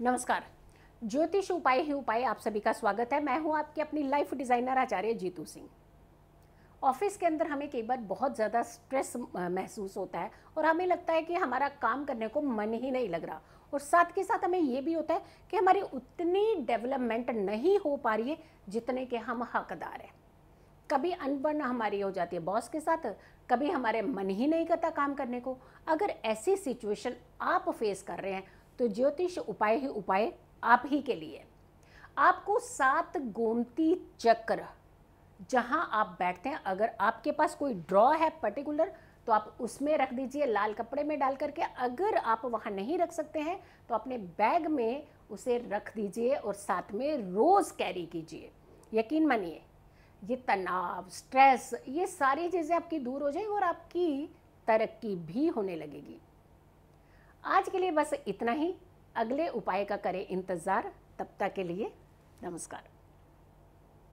नमस्कार ज्योतिष उपाय ही उपाय आप सभी का स्वागत है मैं हूं आपकी अपनी life designer Acharya Jitu Singh office के अंदर हमें कई बार बहुत ज़्यादा स्ट्रेस महसूस होता है और हमें लगता है कि हमारा काम करने को मन ही नहीं लग रहा और साथ के साथ हमें ये भी होता है कि हमारी उतनी डेवलपमेंट नहीं हो पा रही है जितने के हम हकदार हैं कभी अनबन हमारी हो जाती है बॉस के साथ कभी हमारे मन ही नहीं करता काम करने को अगर ऐसी सिचुएशन आप फेस कर रहे हैं तो ज्योतिष उपाय ही उपाय आप ही के लिए आपको सात गोमती चक्र जहां आप बैठते हैं अगर आपके पास कोई ड्रॉ है पर्टिकुलर तो आप उसमें रख दीजिए लाल कपड़े में डाल करके अगर आप वहां नहीं रख सकते हैं तो अपने बैग में उसे रख दीजिए और साथ में रोज़ कैरी कीजिए यकीन मानिए ये तनाव स्ट्रेस ये सारी चीज़ें आपकी दूर हो जाएगी और आपकी तरक्की भी होने लगेगी आज के लिए बस इतना ही अगले उपाय का करें इंतज़ार तब तक के लिए नमस्कार